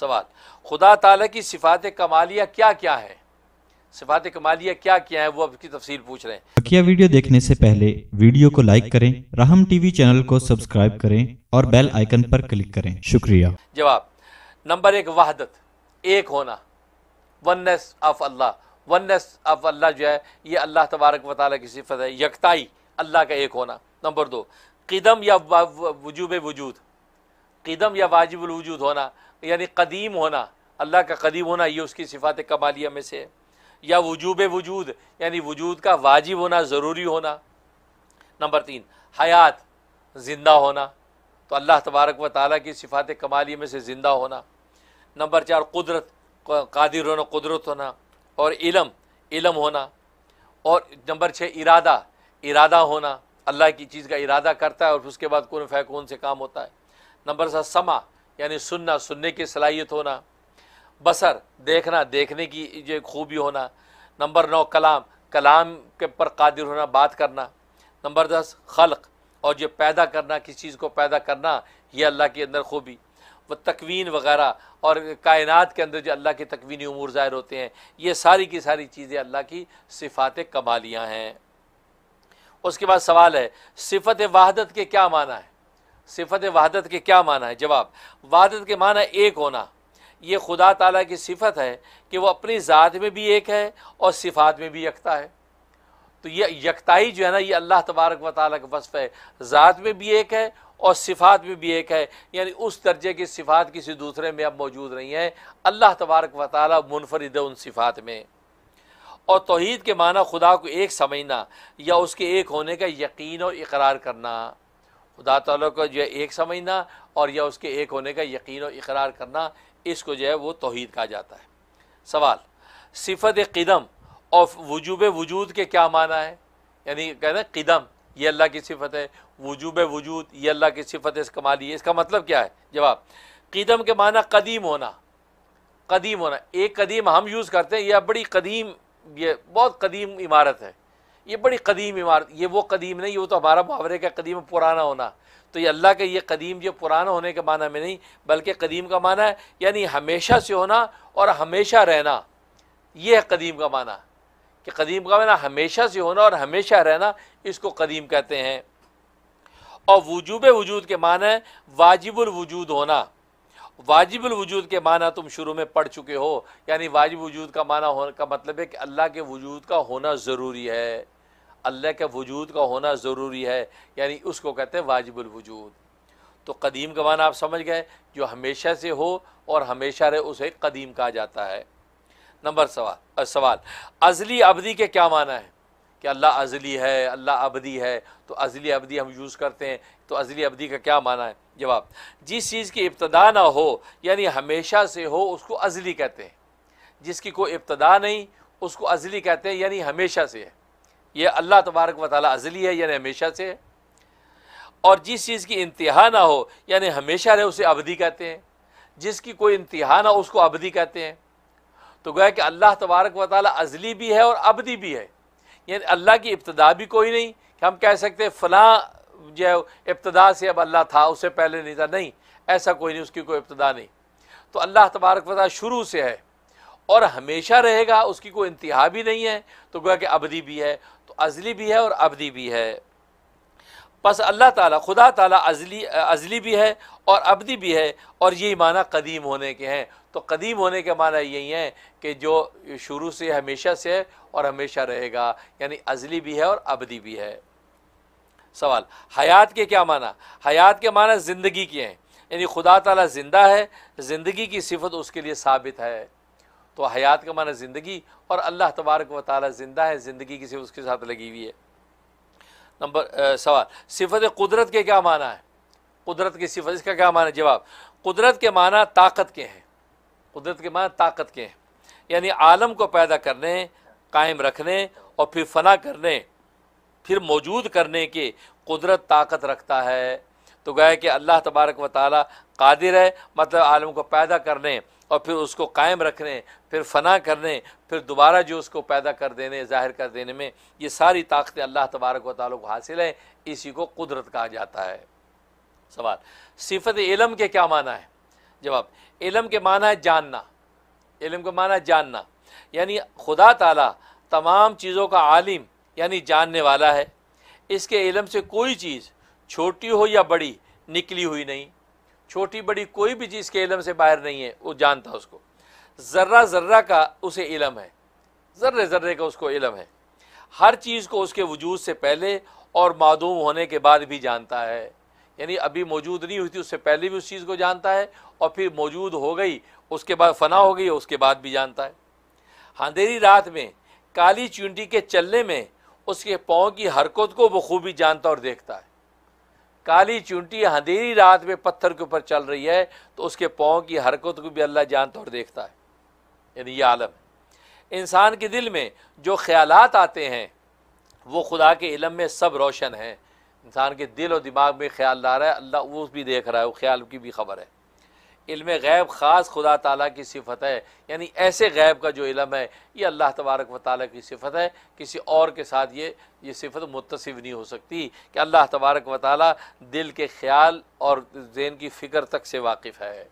सवाल खुदा ताला की सिफात कमालिया क्या क्या है सिफात कमालिया क्या क्या है वो अब की तफसील पूछ रहे हैं वीडियो देखने से पहले वीडियो को लाइक करें राहम टीवी चैनल को सब्सक्राइब करें और बेल आइकन पर क्लिक करें शुक्रिया जवाब नंबर एक वहादत एक होना oneness of Allah oneness of Allah जो है ये अल्लाह तबारक वाली की सिफत है यकताई अल्लाह का एक होना नंबर दो कदम या वजूब वजूद क़दम या वाजिब वजूद होना यानी कदीम होना अल्लाह का कदीम होना ये उसकी सिफात कमालिया में से है या वजूब वजूद यानी वजूद का वाजिब होना ज़रूरी होना नंबर तीन हयात ज़िंदा होना तो अल्लाह तबारक व ताली की सिफात कमालिया में से ज़िंदा होना नंबर चार कुदरत कादिर होना कुदरत होना और इलम इलम होना और नंबर छः इरादा इरादा होना अल्लाह की चीज़ का इरादा करता है और उसके बाद कौन फ़ैकून से काम होता है नंबर सात समा यानी सुनना सुनने की सलाहियत होना बसर देखना देखने की जो खूबी होना नंबर नौ कलाम कलाम के पर कादिर होना बात करना नंबर दस खल और जो पैदा करना किसी चीज़ को पैदा करना यह अल्लाह के अंदर खूबी व तकवीन वगैरह और कायनात के अंदर जो अल्लाह की तकवीनी अमूर ज़ाहिर होते हैं ये सारी की सारी चीज़ें अल्लाह की सिफात कमालियाँ हैं उसके बाद सवाल है सिफत वाहदत के क्या माना है सिफत वहादत के क्या माना है जवाब वहादत के माना एक होना ये खुदा ताला की सिफत है कि वह अपनी ज़ात में भी एक है और सिफात में भी यकता है तो ये यकताई जो है ना ये अल्लाह तबारक व ताली का वसफ़ है ज़ात में भी एक है और सिफात में भी एक है यानी उस दर्जे की सिफात किसी दूसरे में अब मौजूद नहीं है अल्लाह तबारक व ताली मुनफरद उन सिफात में और तोहद के माना खुदा को एक समझना या उसके एक होने का यकीन और इकरार करना खुदा तला को जो है एक समझना और या उसके एक होने का यकीन और इकरार करना इसको जो है वो तोहद कहा जाता है सवाल सिफत कदम और वजूब वजूद के क्या माना है यानी कहना हैं कदम ये अल्लाह की सिफत है वजूब वजूद ये अल्लाह की सिफत है कमाली है इसका मतलब क्या है जवाब कदम के माना कदीम होना कदीम होना एक कदीम हम यूज़ करते हैं यह बड़ी कदीम ये बहुत कदीम इमारत है ये बड़ी कदीम इमारत ये वो कदीम नहीं वो तो हमारा मुहावरे का कदीम पुराना होना तो ये अल्लाह का ये कदीम जो पुराना होने के माना में नहीं बल्कि कदीम का माना है यानी हमेशा से होना और हमेशा रहना ये है कदीम का माना कि कदीम का माना हमेशा से होना और हमेशा रहना इसको कदीम कहते हैं और वजूब वजूद के माना है वाजिबुल वजूद होना वाजिबुल वजूद के माना तुम शुरू में पढ़ चुके हो यानी वाजिब वजूद का माना होने का मतलब है कि अल्लाह के वजूद का होना ज़रूरी है अल्लाह के वजूद का होना ज़रूरी है यानी उसको कहते हैं वाजिबुल वजूद तो कदीम का माना आप समझ गए जो हमेशा से हो और हमेशा रहे उसे कदीम कहा जाता है नंबर सवाल सवाल अजली अबदी के क्या माना है कि अल्लाह अजली है अल्लाह अबदी है तो अजली अबदी हम यूज़ करते हैं तो अजली अबदी का क्या माना है जवाब जिस चीज़ की इब्तदा ना हो यानी हमेशा से हो उसको अजली कहते हैं जिसकी कोई इब्तदा नहीं उसको अजली कहते हैं यानी हमेशा से है ये अल्लाह तबारक व ताली अजली है यानी हमेशा से है और जिस चीज़ की इंतहा ना हो यानी हमेशा रहे उसे अवधि कहते हैं जिसकी कोई इंतहा ना हो उसको अवधि कहते हैं तो गोया कि अल्लाह तबारक व ताली अजली भी है और अबदी भी है यानी अल्लाह की इब्तदा भी कोई नहीं कि हम कह सकते फ़लाँ जो इब्तदा से अब अल्लाह था उससे पहले नहीं था नहीं ऐसा कोई नहीं उसकी कोई इब्तदा नहीं तो अल्लाह तबारक वाल शुरू से है और हमेशा रहेगा उसकी कोई इंतहा भी नहीं है तो गोया कि अबदी भी है अजली भी है और अबदी भी है बस अल्लाह ताला खुदा ताला अजली अजली भी है और अबदी भी है और यही माना कदीम होने के हैं तो कदीम होने के माना यही हैं कि जो शुरू से हमेशा से है और हमेशा रहेगा यानी अजली भी है और अबदी भी है सवाल हयात के क्या माना हयात के माना ज़िंदगी के हैं यानी खुदा ताला ज़िंदा है ज़िंदगी की सिफत उसके लिए साबित है तो हयात का माना ज़िंदगी और अल्लाह तबारक व ताली ज़िंदा है ज़िंदगी किसी उसके साथ लगी हुई है नंबर सवाल सिफत कुदरत के क्या माना है कुदरत की सिफत इसका क्या माना जवाब कुदरत के माना ताकत के हैं कुदरत के माना ताकत के हैं यानी आलम को पैदा करने कायम रखने और फिर फना करने फिर मौजूद करने के कुदरत ताकत रखता है तो गए कि अल्लाह तबारक व ताली कादिर है मतलब आलम को पैदा करने और फिर उसको कायम रखने फिर फना करने फिर दोबारा जो उसको पैदा कर देने ज़ाहिर कर देने में ये सारी ताकतें अल्लाह तबारक व ताल को हासिल है इसी को कुदरत कहा जाता है सवाल सिफत इलम के क्या माना है जवाब इलम के माना है जानना इलम का माना है जानना यानी खुदा ताला तमाम चीज़ों का आलिम यानी जानने वाला है इसके इलम से कोई चीज़ छोटी हो या बड़ी निकली हुई नहीं छोटी बड़ी कोई भी चीज़ के इलम से बाहर नहीं है वो जानता उसको ज़र्रा ज़र्रा का उसे इलम है ज़र्रे ज़र्रे का उसको इलम है हर चीज़ को उसके वजूद से पहले और मादूम होने के बाद भी जानता है यानी अभी मौजूद नहीं हुई थी उससे पहले भी उस चीज़ को जानता है और फिर मौजूद हो गई उसके बाद फना हो गई उसके बाद भी जानता है अंधेरी हाँ, रात में काली चूंटी के चलने में उसके पाँव की हरकत को बखूबी जानता और देखता है काली चुनटी अंधेरी रात में पत्थर के ऊपर चल रही है तो उसके पाँव की हरकत को भी अल्लाह जानता और देखता है यानी यह आलम है इंसान के दिल में जो ख्याल आते हैं वो खुदा के इलम में सब रोशन हैं इंसान के दिल और दिमाग में ख्याल ला रहा है अल्लाह वो भी देख रहा है वो ख्याल की भी खबर है इल्म गैब ख़ास खुदा ताला की सिफत है यानी ऐसे गैब का जो इलम है ये अल्लाह तबारक व ताली की सिफत है किसी और के साथ ये ये सिफत मुतसिब नहीं हो सकती कि अल्लाह तबारक व ताली दिल के ख्याल और जेन की फ़िक्र तक से वाकिफ़ है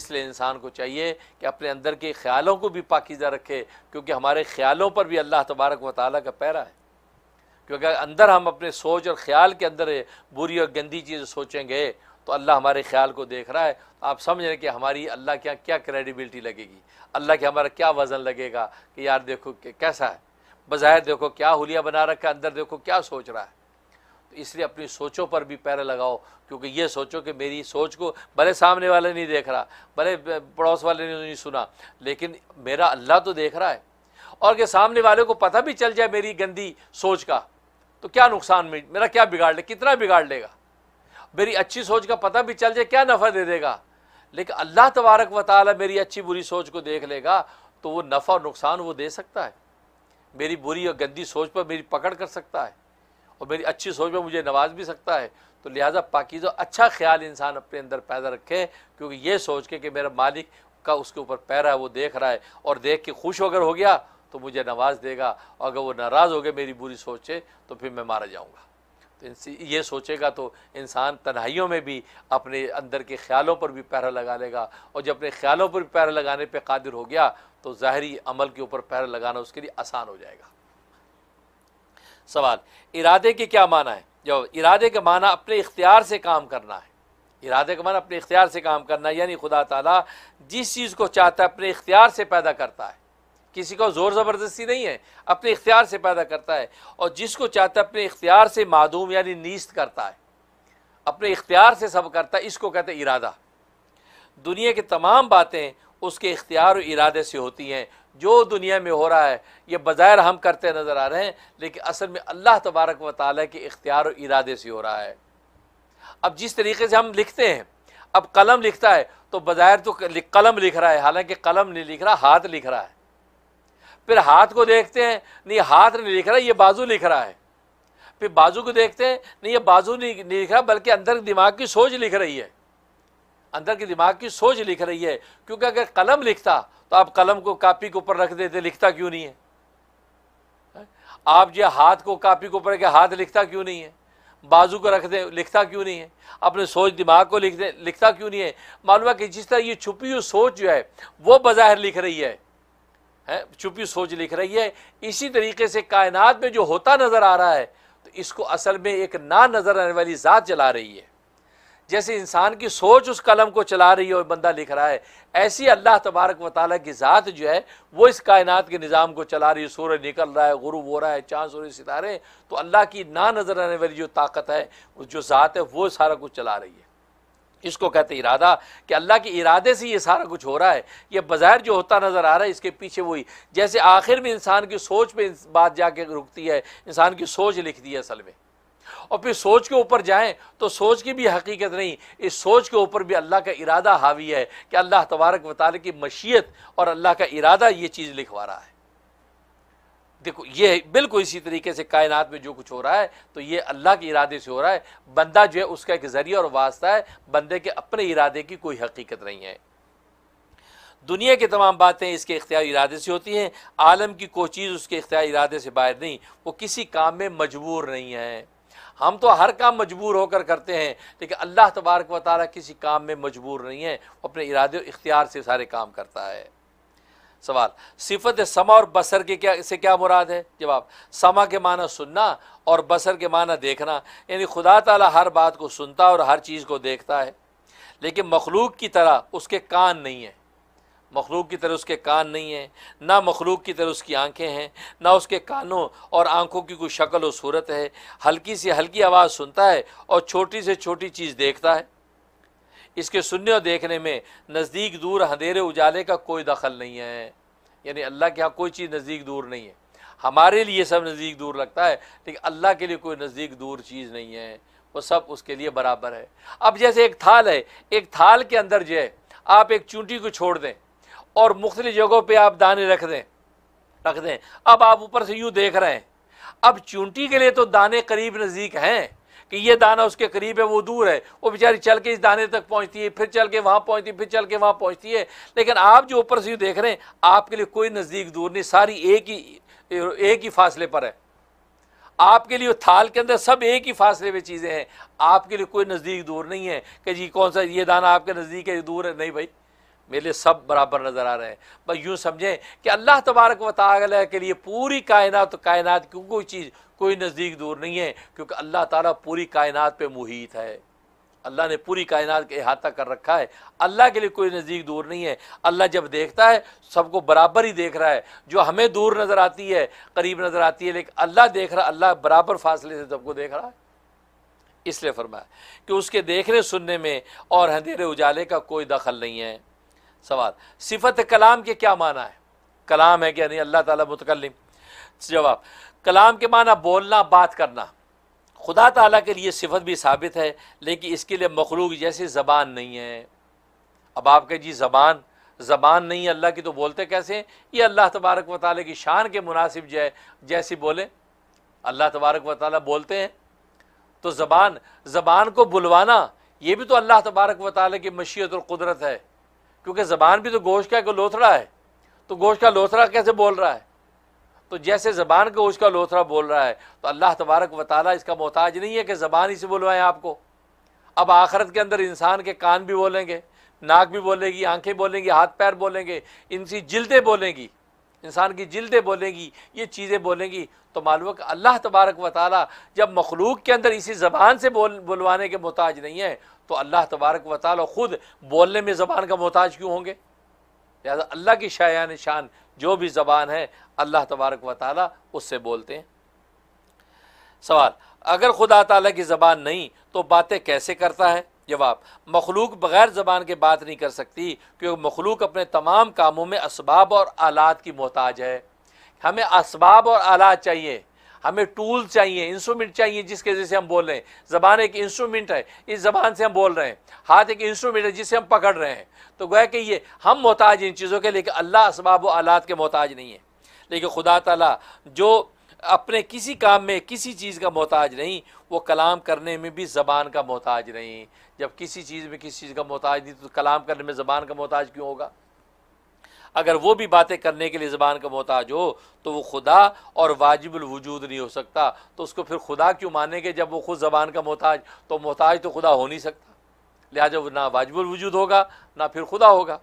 इसलिए इंसान को चाहिए कि अपने अंदर के ख्यालों को भी पाकिज़ा रखे क्योंकि हमारे ख्यालों पर भी अल्लाह तबारक व ताली का पैरा है क्योंकि अंदर हम अपने सोच और ख्याल के अंदर बुरी और गंदी चीज़ें सोचेंगे तो अल्लाह हमारे ख्याल को देख रहा है तो आप समझ रहे कि हमारी अल्लाह के यहाँ क्या क्रेडिबिलिटी लगेगी अल्लाह के हमारा क्या वज़न लगेगा कि यार देखो कैसा है बज़ाहिर देखो क्या हुलिया बना रखा है अंदर देखो क्या सोच रहा है तो इसलिए अपनी सोचों पर भी पैर लगाओ क्योंकि ये सोचो कि मेरी सोच को भले सामने वाले नहीं देख रहा भले पड़ोस वाले ने नहीं सुना लेकिन मेरा अल्लाह तो देख रहा है और कि सामने वाले को पता भी चल जाए मेरी गंदी सोच का तो क्या नुकसान में मेरा क्या बिगाड़ ले कितना बिगाड़ लेगा मेरी अच्छी सोच का पता भी चल जाए क्या नफ़ा दे देगा लेकिन अल्लाह तबारक व ताल मेरी अच्छी बुरी सोच को देख लेगा तो वो नफ़ा और नुकसान वो दे सकता है मेरी बुरी और गंदी सोच पर मेरी पकड़ कर सकता है और मेरी अच्छी सोच पर मुझे नवाज भी सकता है तो लिहाजा पाकिजा अच्छा ख्याल इंसान अपने अंदर पैदा रखे क्योंकि ये सोच के कि मेरा मालिक का उसके ऊपर पैरा है वो देख रहा है और देख के खुश अगर हो गया तो मुझे नवाज देगा और अगर वो नाराज़ हो गए मेरी बुरी सोच से तो फिर मैं मारा जाऊँगा तो ये सोचेगा तो इंसान तन्हाइयों में भी अपने अंदर के ख्यालों पर भी पैरा लगा लेगा और जब अपने ख्यालों पर भी पैरा लगाने पर कादिर हो गया तो ज़ाहरी अमल के ऊपर पैरा लगाना उसके लिए आसान हो जाएगा सवाल इरादे के क्या माना है जब इरादे का माना अपने इख्तियार से काम करना है इरादे का माना अपने इख्तियार से काम करना यानी खुदा तला जिस चीज़ को चाहता है अपने इख्तियार से पैदा करता है किसी को ज़ोर ज़बरदस्ती नहीं है अपने इख्तियार से पैदा करता है और जिसको चाहता है अपने इख्तियार से मादूम यानी नीस्त करता है अपने इख्तियार से सब करता है इसको कहते हैं इरादा दुनिया की तमाम बातें उसके इख्तियार और इरादे से होती हैं जो दुनिया में हो रहा है ये बज़ाहिर हम करते नज़र आ रहे हैं लेकिन असल में अल्लाह तबारक व ताली के इख्तियार और इरादे से हो रहा है अब जिस तरीके से हम लिखते हैं अब कलम लिखता है तो बज़ाहिर तो कलम लिख रहा है हालांकि कलम नहीं लिख रहा हाथ लिख रहा है फिर हाथ को देखते हैं नहीं हाथ नहीं लिख रहा ये बाजू लिख रहा है फिर बाजू को देखते हैं नहीं ये बाजू नहीं लिख रहा बल्कि अंदर दिमाग की सोच लिख रही है अंदर के दिमाग की सोच लिख रही है क्योंकि अगर कलम लिखता तो आप कलम को कापी के ऊपर रख देते लिखता क्यों नहीं है आप जो हाथ को कापी के ऊपर के हाथ लिखता क्यों नहीं है बाजू को रख दे लिखता क्यों नहीं है अपने सोच दिमाग को लिख दे लिखता क्यों नहीं है मालूम है कि जिस तरह ये छुपी हुई सोच जो है वो बाहर लिख रही है है चुपी सोच लिख रही है इसी तरीके से कायनात में जो होता नज़र आ रहा है तो इसको असल में एक ना नज़र आने वाली ज़ात चला रही है जैसे इंसान की सोच उस कलम को चला रही है और बंदा लिख रहा है ऐसी अल्लाह तबारक व की ज़ात जो है वो इस कायनात के निज़ाम को चला रही है सूर्य निकल रहा है गुरूब हो रहा है चांद सूर्य सितारे तो अल्लाह की ना नज़र आने वाली जो ताकत है जो ज़ात है वो सारा कुछ चला रही है इसको कहते हैं इरादा कि अल्लाह के इरादे से ये सारा कुछ हो रहा है ये बाज़ाहिर जो होता नज़र आ रहा है इसके पीछे वही जैसे आखिर में इंसान की सोच पे बात जाके रुकती है इंसान की सोच लिख दी है असल में और फिर सोच के ऊपर जाएं तो सोच की भी हकीकत नहीं इस सोच के ऊपर भी अल्लाह का इरादा हावी है कि अल्लाह तबारक वाली की मशीयत और अल्लाह का इरादा ये चीज़ लिखवा रहा है देखो ये बिल्कुल इसी तरीके से कायनात में जो कुछ हो रहा है तो ये अल्लाह के इरादे से हो रहा है बंदा जो है उसका एक ज़रिया और वास्ता है बंदे के अपने इरादे की कोई हकीकत नहीं है दुनिया की तमाम बातें इसके इख्तियार इरादे से होती हैं आलम की कोई चीज़ उसके इख्तियार इरादे से बाहर नहीं वो किसी काम में मजबूर नहीं है हम तो हर काम मजबूर होकर करते हैं लेकिन अल्लाह तबारक वाली किसी काम में मजबूर नहीं है अपने इरादे और इख्तियार से सारे काम करता है सवाल सिफत समा और बसर के क्या से क्या मुराद है जवाब समा के माना सुनना और बसर के माना देखना यानी खुदा ताला हर बात को सुनता और हर चीज़ को देखता है लेकिन मखलूक की तरह उसके कान नहीं है मखलूक की तरह उसके कान नहीं है ना मखलूक की तरह उसकी आंखें हैं ना उसके कानों और आंखों की कोई शक्ल और सूरत है हल्की से हल्की आवाज़ सुनता है और छोटी से छोटी चीज़ देखता है इसके सुनने और देखने में नज़दीक दूर अंधेरे उजाले का कोई दखल नहीं है यानी अल्लाह के यहाँ कोई चीज़ नज़दीक दूर नहीं है हमारे लिए सब नज़दीक दूर लगता है लेकिन अल्लाह के लिए कोई नज़दीक दूर चीज़ नहीं है वो सब उसके लिए बराबर है अब जैसे एक थाल है एक थाल के अंदर जो है आप एक चूंटी को छोड़ दें और मुख्तलि जगहों पर आप दाने रख दें रख दें अब आप ऊपर से यूँ देख रहे हैं अब चूंटी के लिए तो दाने करीब नज़दीक हैं कि ये दाना उसके करीब है वो दूर है वो बेचारी चल के इस दाने तक पहुँचती है फिर चल के वहाँ पहुँचती है फिर चल के वहाँ पहुँचती है लेकिन आप जो ऊपर से देख रहे हैं आपके लिए कोई नज़दीक दूर नहीं सारी एक ही एक ही फासले पर है आपके लिए थाल के अंदर सब एक ही फासले पर चीज़ें हैं आपके लिए कोई नज़दीक दूर नहीं है कि जी कौन सा ये दाना आपके नज़दीक है दूर है नहीं भाई मेरे लिए सब बराबर नज़र आ रहे हैं बस यूँ समझें कि अल्लाह तबारक व ताली के लिए पूरी कायनात कायनात की कोई चीज़ कोई नज़दीक दूर नहीं है क्योंकि अल्लाह ताला पूरी कायनात पे मुहित है अल्लाह ने पूरी कायनात का अहाता कर रखा है अल्लाह के लिए कोई नज़दीक दूर नहीं है अल्लाह जब देखता है सबको बराबर ही देख रहा है जो हमें दूर नज़र आती है करीब नज़र आती है लेकिन अल्लाह देख रहा अल्लाह बराबर फासले से सबको देख रहा है इसलिए फरमाया कि उसके देखने सुनने में और अंधेरे उजाले का कोई दखल नहीं है सवाल सिफत कलाम के क्या माना है कलाम है क्या नहीं अल्लाह ताला मुतकलम जवाब कलाम के माना बोलना बात करना खुदा ताला के लिए सिफत भी साबित है लेकिन इसके लिए मखलूक जैसे ज़बान नहीं है अब आप कह जी ज़बान ज़बान नहीं है अल्लाह की तो बोलते कैसे हैं ये अल्लाह तबारक व ताली की शान के मुनासिब जै जैसी बोले अल्लाह तबारक व ताली बोलते हैं तो ज़बान ज़बान को बुलवाना ये भी तो अल्लाह तबारक व ताली की मशीत और कुदरत है क्योंकि ज़बान भी तो गोश का लोथड़ा है तो गोश का लोथड़ा कैसे बोल रहा है तो जैसे ज़बान गोश का लोथड़ा बोल रहा है तो अल्लाह तबारक व इसका मोहताज नहीं है कि ज़बान ही से बोलवाएं आपको अब आखरत के अंदर इंसान के कान भी बोलेंगे नाक भी बोलेगी आंखें बोलेंगी हाथ पैर बोलेंगे इनकी जिल्दें बोलेंगी इंसान की जिल्दें बोलेंगी ये चीज़ें बोलेंगी तो मालूम कि अल्लाह तबारक व जब मखलूक के अंदर इसी ज़बान से बोल बुलवाने के मोहताज नहीं है तो अल्लाह तबारक व ताल ख़ुद बोलने में ज़बान का मोहताज क्यों होंगे लिहाजा अल्लाह की शायान शान जो भी ज़बान है अल्लाह तबारक व ताली उससे बोलते हैं सवाल अगर खुदा ताला की ज़बान नहीं तो बातें कैसे करता है जवाब मखलूक बग़ैर ज़बान के बात नहीं कर सकती क्योंकि मखलूक अपने तमाम कामों में इसबाब और आलात की मोहताज है हमें इसबाब और आलात चाहिए हमें टूल चाहिए इंस्ट्रूमेंट चाहिए जिसके जैसे हम बोल रहे हैं ज़बान एक इंस्ट्रूमेंट है इस ज़बान से हम बोल रहे हैं हाथ एक इंस्ट्रूमेंट है जिसे हम पकड़ रहे हैं तो गोया कि ये हम मोहताज इन चीज़ों के लेकिन अल्लाह इसबाब आलात के मोहताज नहीं है लेकिन खुदा तला जो अपने किसी काम में किसी चीज़ का मोहताज नहीं वो कलाम करने में भी ज़बान का मोहताज नहीं जब किसी चीज़ में किसी चीज़ का मोहताज नहीं तो कलाम करने में ज़बान का मोहताज क्यों होगा अगर वो भी बातें करने के लिए ज़बान का मोहताज हो तो वो खुदा और वाजिब वजूद नहीं हो सकता तो उसको फिर खुदा क्यों मानेंगे जब वो खुद ज़बान का मोहताज तो मोहताज तो खुदा हो नहीं सकता लिहाजा वो ना वाजिब वजूद होगा ना फिर खुदा होगा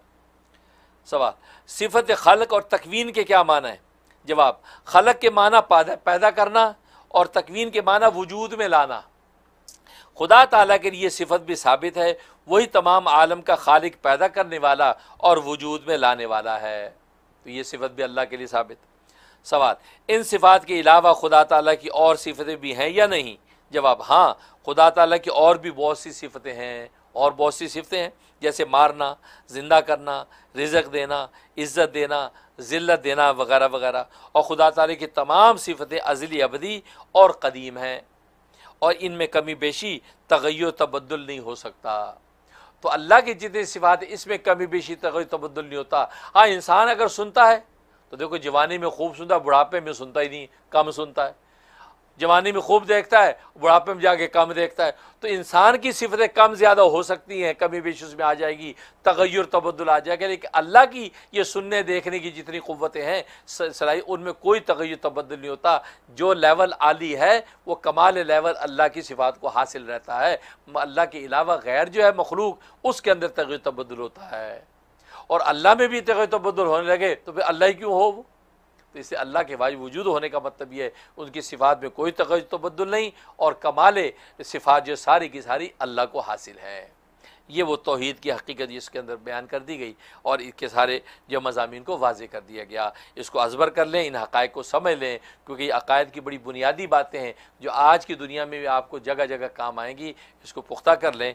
सवाल सिफत खलक और तकवीन के क्या माना है जवाब खलक के माना पैदा पैदा करना और तकवीन के माना वजूद में लाना खुदा ताला के लिए सिफत भी साबित है वही तमाम आलम का खालिक पैदा करने वाला और वजूद में लाने वाला है तो ये सिफत भी अल्लाह के लिए साबित सवाल इन सिफात के अलावा खुदा तला की और सिफतें भी हैं या नहीं जवाब हाँ खुदा ताली की और भी बहुत सी सिफतें हैं और बहुत सी सिफतें हैं जैसे मारना ज़िंदा करना रिजक देना इज़्ज़त देना ज़िल्त देना वगैरह वगैरह और खुदा ताली की तमाम सिफतें अजली अबदी और कदीम हैं और इनमें कमी बेशी तगैर तबदल नहीं हो सकता तो अल्लाह की जितनी सिफात इसमें कभी शीत कोई तबदल नहीं होता हाँ इंसान अगर सुनता है तो देखो जवानी में खूब सुनता बुढ़ापे में सुनता ही नहीं कम सुनता है जवानी में खूब देखता है बुढ़ापे में जाके कम देखता है तो इंसान की सिफतें कम ज़्यादा हो सकती हैं कमी बेश उसमें आ जाएगी तगैर तबदुल आ जाएगा लेकिन अल्लाह की ये सुनने देखने की जितनी क़वतें हैं सलाई उनमें कोई तगैर तबदुल नहीं होता जो लेवल आली है वो कमाल लेवल अल्लाह की सिफात को हासिल रहता है अल्लाह के अलावा गैर जो है मखलूक उसके अंदर तगैर तबदुल होता है और अल्लाह में भी तगैर तबदुल होने लगे तो फिर अल्लाह ही क्यों हो वो तो इसे अल्लाह के वाज वजूद होने का मतलब यह है उनकी सिफात में कोई तकज तबदुल नहीं और कमाल सिफात जो सारी की सारी अल्लाह को हासिल है ये वो तोहद की हकीकत इसके अंदर बयान कर दी गई और इसके सारे जो मजामी को वाज कर दिया गया इसको अजबर कर लें इन हक़ को समझ लें क्योंकि अकायद की बड़ी बुनियादी बातें हैं जो आज की दुनिया में भी आपको जगह जगह काम आएंगी इसको पुख्ता कर लें